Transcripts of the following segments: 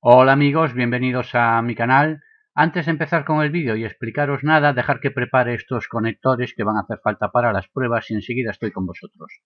Hola amigos, bienvenidos a mi canal. Antes de empezar con el vídeo y explicaros nada, dejar que prepare estos conectores que van a hacer falta para las pruebas y enseguida estoy con vosotros.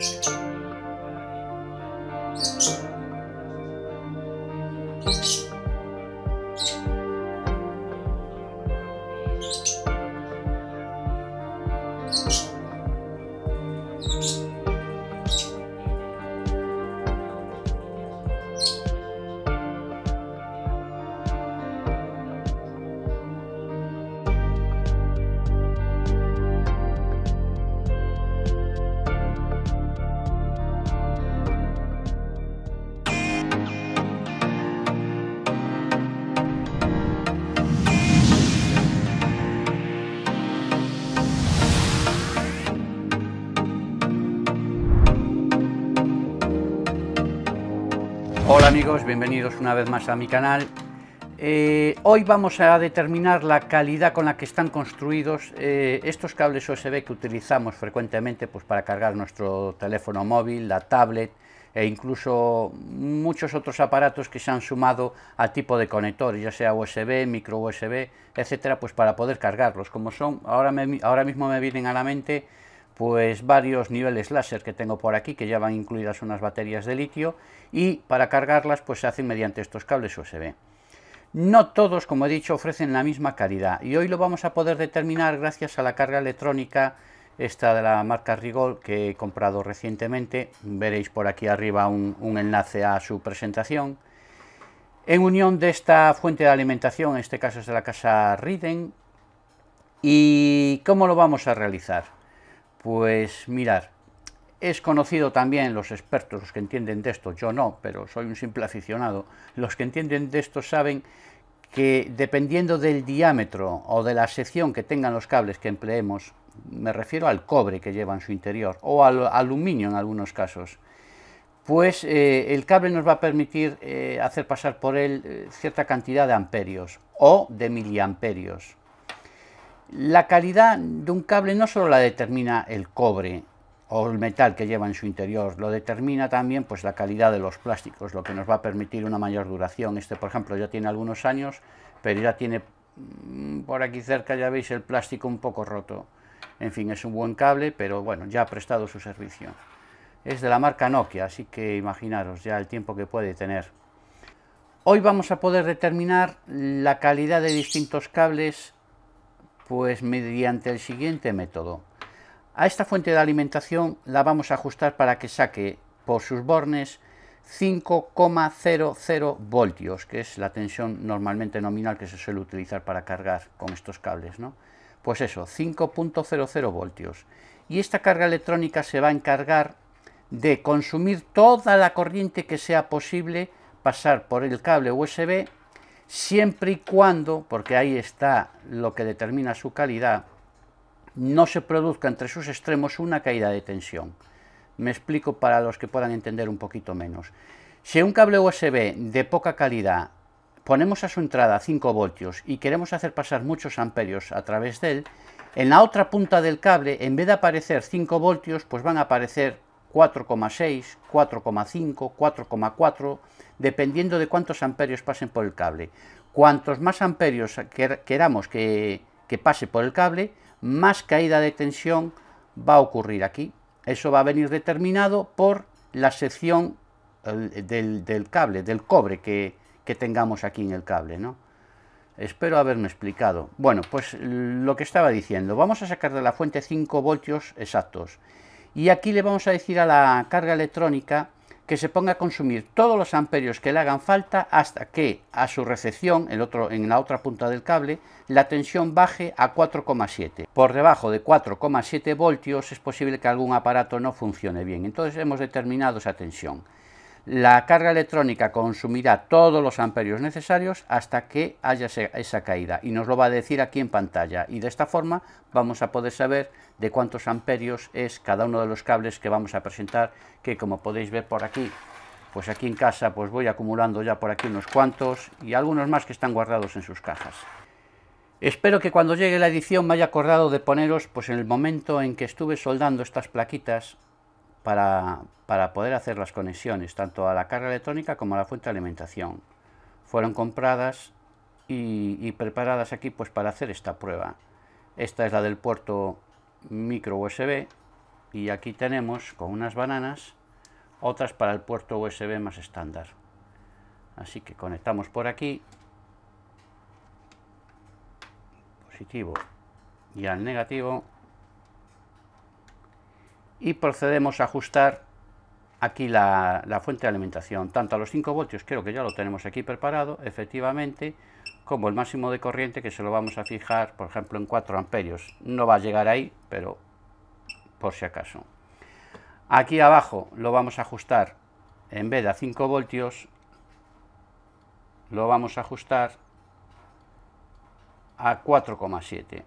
Thank you. amigos, bienvenidos una vez más a mi canal. Eh, hoy vamos a determinar la calidad con la que están construidos eh, estos cables USB que utilizamos frecuentemente pues, para cargar nuestro teléfono móvil, la tablet e incluso muchos otros aparatos que se han sumado al tipo de conectores ya sea USB, micro USB, etcétera, pues para poder cargarlos. Como son, ahora, ahora mismo me vienen a la mente pues varios niveles láser que tengo por aquí, que ya van incluidas unas baterías de litio, y para cargarlas pues se hacen mediante estos cables USB. No todos, como he dicho, ofrecen la misma calidad, y hoy lo vamos a poder determinar gracias a la carga electrónica, esta de la marca Rigol, que he comprado recientemente, veréis por aquí arriba un, un enlace a su presentación, en unión de esta fuente de alimentación, en este caso es de la casa Riden, y cómo lo vamos a realizar. Pues mirar, es conocido también los expertos, los que entienden de esto, yo no, pero soy un simple aficionado, los que entienden de esto saben que dependiendo del diámetro o de la sección que tengan los cables que empleemos, me refiero al cobre que lleva en su interior o al aluminio en algunos casos, pues eh, el cable nos va a permitir eh, hacer pasar por él eh, cierta cantidad de amperios o de miliamperios. La calidad de un cable no solo la determina el cobre o el metal que lleva en su interior, lo determina también pues la calidad de los plásticos, lo que nos va a permitir una mayor duración. Este, por ejemplo, ya tiene algunos años, pero ya tiene mm, por aquí cerca ya veis el plástico un poco roto. En fin, es un buen cable, pero bueno, ya ha prestado su servicio. Es de la marca Nokia, así que imaginaros ya el tiempo que puede tener. Hoy vamos a poder determinar la calidad de distintos cables pues mediante el siguiente método. A esta fuente de alimentación la vamos a ajustar para que saque por sus bornes 5,00 voltios, que es la tensión normalmente nominal que se suele utilizar para cargar con estos cables, ¿no? Pues eso, 5.00 voltios. Y esta carga electrónica se va a encargar de consumir toda la corriente que sea posible pasar por el cable USB siempre y cuando, porque ahí está lo que determina su calidad, no se produzca entre sus extremos una caída de tensión. Me explico para los que puedan entender un poquito menos. Si un cable USB de poca calidad ponemos a su entrada 5 voltios y queremos hacer pasar muchos amperios a través de él, en la otra punta del cable, en vez de aparecer 5 voltios, pues van a aparecer 4,6, 4,5, 4,4, dependiendo de cuántos amperios pasen por el cable. Cuantos más amperios queramos que, pase por el cable, más caída de tensión va a ocurrir aquí. Eso va a venir determinado por la sección del, cable, del cobre que, tengamos aquí en el cable. ¿no? Espero haberme explicado. Bueno, pues lo que estaba diciendo, vamos a sacar de la fuente 5 voltios exactos y aquí le vamos a decir a la carga electrónica que se ponga a consumir todos los amperios que le hagan falta hasta que a su recepción, el otro, en la otra punta del cable, la tensión baje a 4,7. Por debajo de 4,7 voltios es posible que algún aparato no funcione bien, entonces hemos determinado esa tensión. La carga electrónica consumirá todos los amperios necesarios hasta que haya esa caída y nos lo va a decir aquí en pantalla y de esta forma vamos a poder saber de cuántos amperios es cada uno de los cables que vamos a presentar que como podéis ver por aquí pues aquí en casa pues voy acumulando ya por aquí unos cuantos y algunos más que están guardados en sus cajas. Espero que cuando llegue la edición me haya acordado de poneros pues en el momento en que estuve soldando estas plaquitas para, poder hacer las conexiones tanto a la carga electrónica como a la fuente de alimentación. Fueron compradas y, y preparadas aquí pues para hacer esta prueba. Esta es la del puerto micro USB y aquí tenemos con unas bananas otras para el puerto USB más estándar. Así que conectamos por aquí, positivo y al negativo, y procedemos a ajustar aquí la, fuente de alimentación, tanto a los 5 voltios, creo que ya lo tenemos aquí preparado, efectivamente, como el máximo de corriente que se lo vamos a fijar, por ejemplo, en 4 amperios. No va a llegar ahí, pero por si acaso. Aquí abajo lo vamos a ajustar, en vez de a 5 voltios, lo vamos a ajustar a 4,7.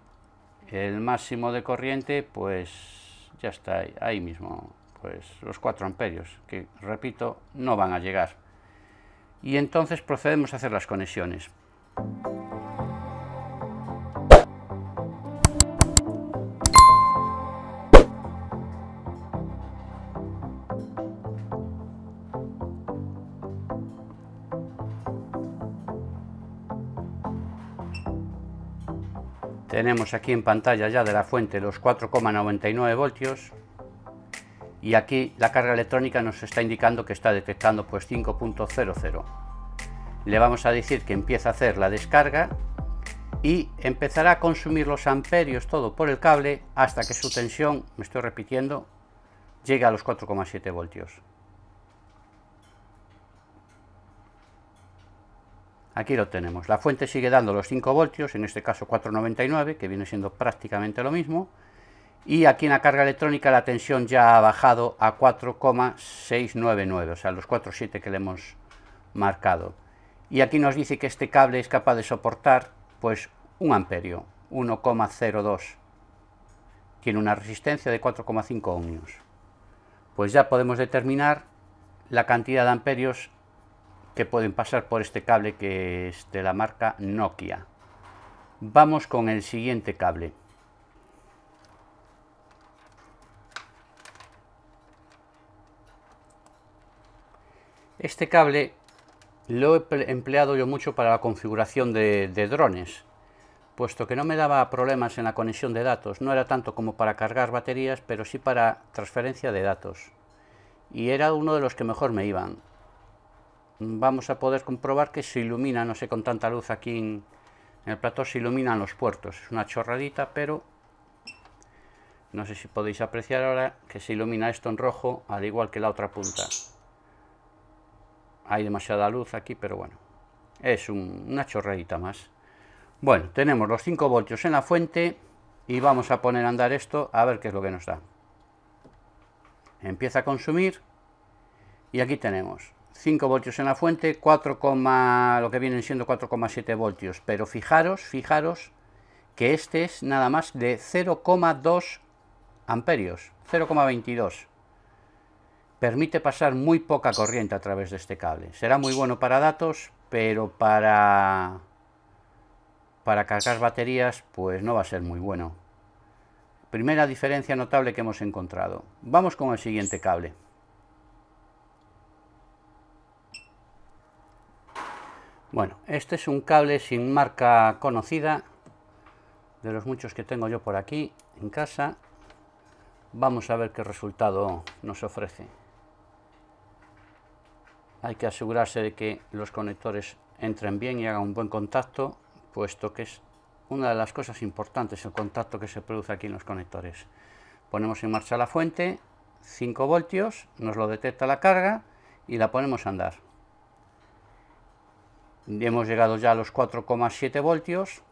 El máximo de corriente, pues ya está ahí, mismo, pues los 4 amperios, que repito, no van a llegar. Y entonces procedemos a hacer las conexiones. Tenemos aquí en pantalla ya de la fuente los 4,99 voltios y aquí la carga electrónica nos está indicando que está detectando pues 5.00. Le vamos a decir que empieza a hacer la descarga y empezará a consumir los amperios todo por el cable hasta que su tensión, me estoy repitiendo, llegue a los 4,7 voltios. Aquí lo tenemos. La fuente sigue dando los 5 voltios, en este caso 4,99, que viene siendo prácticamente lo mismo. Y aquí en la carga electrónica la tensión ya ha bajado a 4,699, o sea, los 4,7 que le hemos marcado. Y aquí nos dice que este cable es capaz de soportar pues un amperio, 1,02. Tiene una resistencia de 4,5 ohmios. Pues ya podemos determinar la cantidad de amperios que pueden pasar por este cable que es de la marca Nokia. Vamos con el siguiente cable. Este cable lo he empleado yo mucho para la configuración de, drones, puesto que no me daba problemas en la conexión de datos, no era tanto como para cargar baterías, pero sí para transferencia de datos. Y era uno de los que mejor me iban vamos a poder comprobar que se ilumina, no sé, con tanta luz aquí en, el plato se iluminan los puertos. Es una chorradita, pero no sé si podéis apreciar ahora que se ilumina esto en rojo, al igual que la otra punta. Hay demasiada luz aquí, pero bueno, es una chorradita más. Bueno, tenemos los 5 voltios en la fuente y vamos a poner a andar esto a ver qué es lo que nos da. Empieza a consumir y aquí tenemos 5 voltios en la fuente, 4, lo que vienen siendo 4,7 voltios, pero fijaros, fijaros que este es nada más de 0,2 amperios, 0,22. Permite pasar muy poca corriente a través de este cable. Será muy bueno para datos, pero para para cargar baterías pues no va a ser muy bueno. Primera diferencia notable que hemos encontrado. Vamos con el siguiente cable. Bueno, este es un cable sin marca conocida, de los muchos que tengo yo por aquí en casa. Vamos a ver qué resultado nos ofrece. Hay que asegurarse de que los conectores entren bien y hagan un buen contacto, puesto que es una de las cosas importantes el contacto que se produce aquí en los conectores. Ponemos en marcha la fuente, 5 voltios, nos lo detecta la carga y la ponemos a andar hemos llegado ya a los 4,7 voltios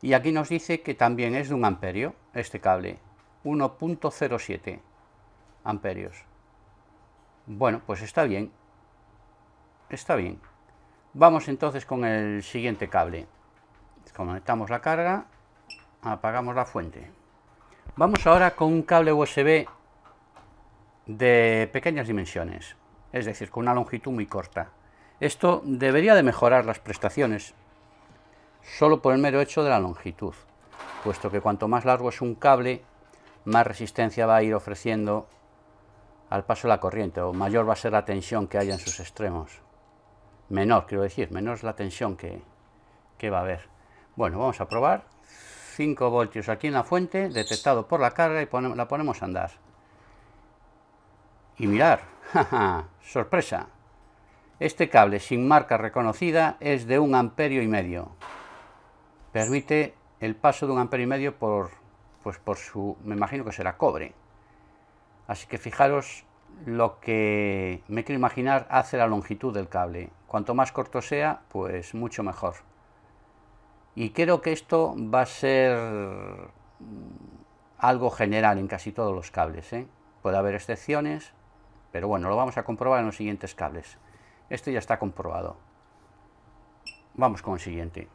y aquí nos dice que también es de un amperio este cable 1.07 amperios bueno pues está bien está bien vamos entonces con el siguiente cable conectamos la carga apagamos la fuente vamos ahora con un cable USB de pequeñas dimensiones es decir con una longitud muy corta esto debería de mejorar las prestaciones, solo por el mero hecho de la longitud, puesto que cuanto más largo es un cable, más resistencia va a ir ofreciendo al paso de la corriente, o mayor va a ser la tensión que haya en sus extremos. Menor, quiero decir, menor es la tensión que, va a haber. Bueno, vamos a probar. 5 voltios aquí en la fuente, detectado por la carga y la ponemos a andar. Y mirar, sorpresa, este cable sin marca reconocida es de un amperio y medio. Permite el paso de un amperio y medio por, pues por su, me imagino que será cobre. Así que fijaros lo que me quiero imaginar hace la longitud del cable. Cuanto más corto sea, pues mucho mejor. Y creo que esto va a ser algo general en casi todos los cables. ¿eh? Puede haber excepciones, pero bueno, lo vamos a comprobar en los siguientes cables. Esto ya está comprobado. Vamos con el siguiente.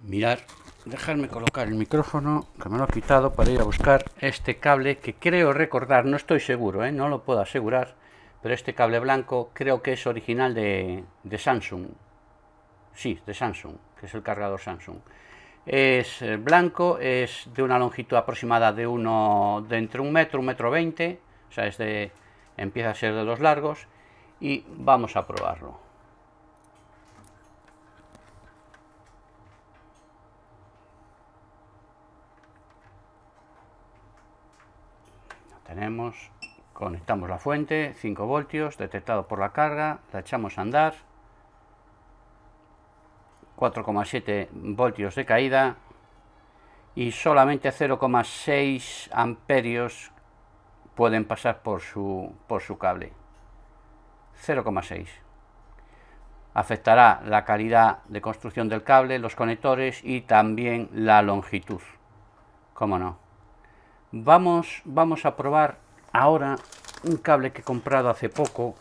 Mirar, dejarme colocar el micrófono, que me lo ha quitado para ir a buscar este cable que creo recordar, no estoy seguro, ¿eh? no lo puedo asegurar, pero este cable blanco creo que es original de, de Samsung. Sí, de Samsung, que es el cargador Samsung. Es eh, blanco, es de una longitud aproximada de, uno, de entre un metro, un metro veinte, o sea, es de, empieza a ser de los largos y vamos a probarlo. tenemos, conectamos la fuente, 5 voltios, detectado por la carga, la echamos a andar, 4,7 voltios de caída y solamente 0,6 amperios pueden pasar por su, por su cable. 0,6. Afectará la calidad de construcción del cable, los conectores y también la longitud. ¿Cómo no? Vamos, vamos a probar ahora un cable que he comprado hace poco.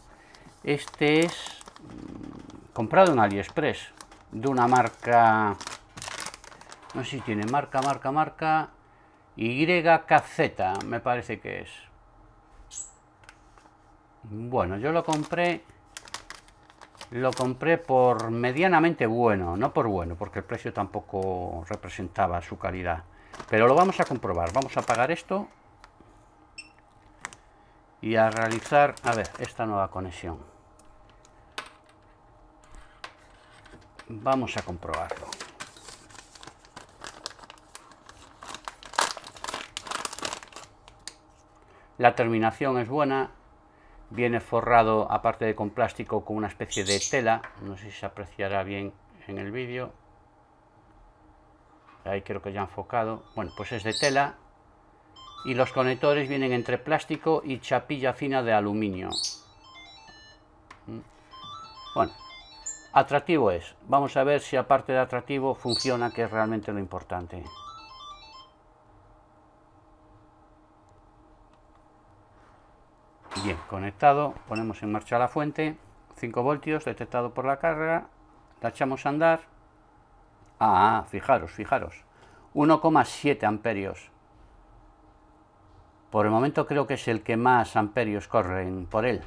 Este es mm, comprado en AliExpress de una marca, no sé si tiene marca, marca, marca, YKZ, me parece que es. Bueno, yo lo compré... Lo compré por medianamente bueno, no por bueno, porque el precio tampoco representaba su calidad. Pero lo vamos a comprobar. Vamos a pagar esto y a realizar, a ver, esta nueva conexión. Vamos a comprobarlo. La terminación es buena, Viene forrado, aparte de con plástico, con una especie de tela. No sé si se apreciará bien en el vídeo. Ahí creo que ya enfocado. Bueno, pues es de tela. Y los conectores vienen entre plástico y chapilla fina de aluminio. Mm. Bueno, atractivo es. Vamos a ver si aparte de atractivo funciona, que es realmente lo importante. Conectado, ponemos en marcha la fuente, 5 voltios detectado por la carga, la echamos a andar. Ah, fijaros, fijaros, 1,7 amperios. Por el momento creo que es el que más amperios corren por él.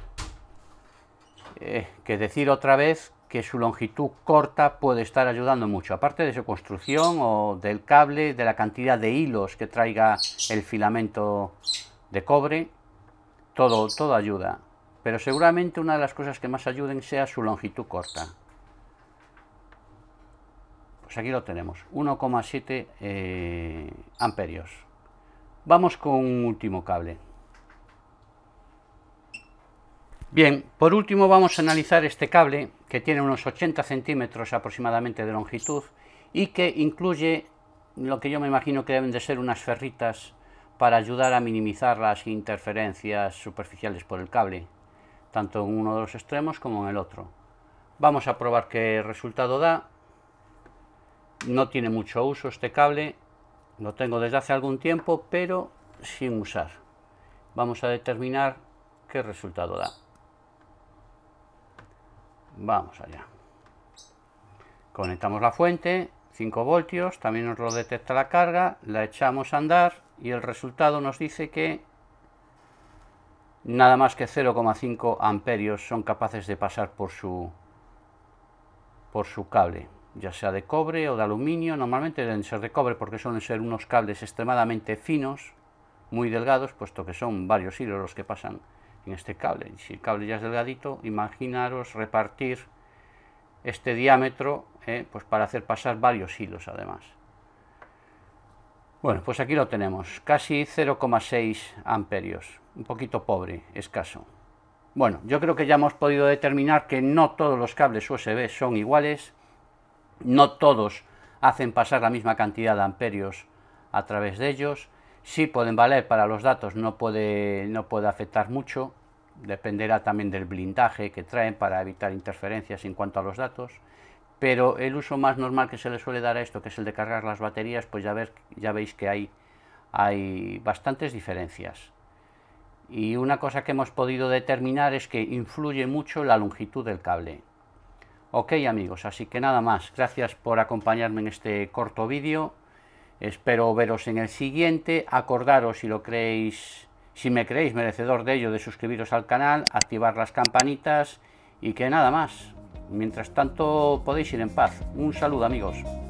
Eh, que decir otra vez que su longitud corta puede estar ayudando mucho, aparte de su construcción o del cable, de la cantidad de hilos que traiga el filamento de cobre, todo, ayuda, pero seguramente una de las cosas que más ayuden sea su longitud corta. Pues aquí lo tenemos, 1,7 eh, amperios. Vamos con un último cable. Bien, por último vamos a analizar este cable que tiene unos 80 centímetros aproximadamente de longitud y que incluye lo que yo me imagino que deben de ser unas ferritas para ayudar a minimizar las interferencias superficiales por el cable, tanto en uno de los extremos como en el otro. Vamos a probar qué resultado da. No tiene mucho uso este cable, lo tengo desde hace algún tiempo, pero sin usar. Vamos a determinar qué resultado da. Vamos allá. Conectamos la fuente, 5 voltios, también nos lo detecta la carga, la echamos a andar y el resultado nos dice que nada más que 0,5 amperios son capaces de pasar por su, por su cable, ya sea de cobre o de aluminio, normalmente deben ser de cobre porque suelen ser unos cables extremadamente finos, muy delgados, puesto que son varios hilos los que pasan en este cable. Si el cable ya es delgadito, imaginaros repartir este diámetro eh, pues para hacer pasar varios hilos además. Bueno, pues aquí lo tenemos, casi 0,6 amperios, un poquito pobre, escaso. Bueno, yo creo que ya hemos podido determinar que no todos los cables USB son iguales, no todos hacen pasar la misma cantidad de amperios a través de ellos, sí pueden valer para los datos, no puede, no puede afectar mucho, dependerá también del blindaje que traen para evitar interferencias en cuanto a los datos, pero el uso más normal que se le suele dar a esto, que es el de cargar las baterías, pues ya, ya veis que hay, hay bastantes diferencias. Y una cosa que hemos podido determinar es que influye mucho la longitud del cable. Ok amigos, así que nada más, gracias por acompañarme en este corto vídeo, espero veros en el siguiente, acordaros si lo creéis si me creéis merecedor de ello, de suscribiros al canal, activar las campanitas y que nada más. Mientras tanto podéis ir en paz. Un saludo amigos.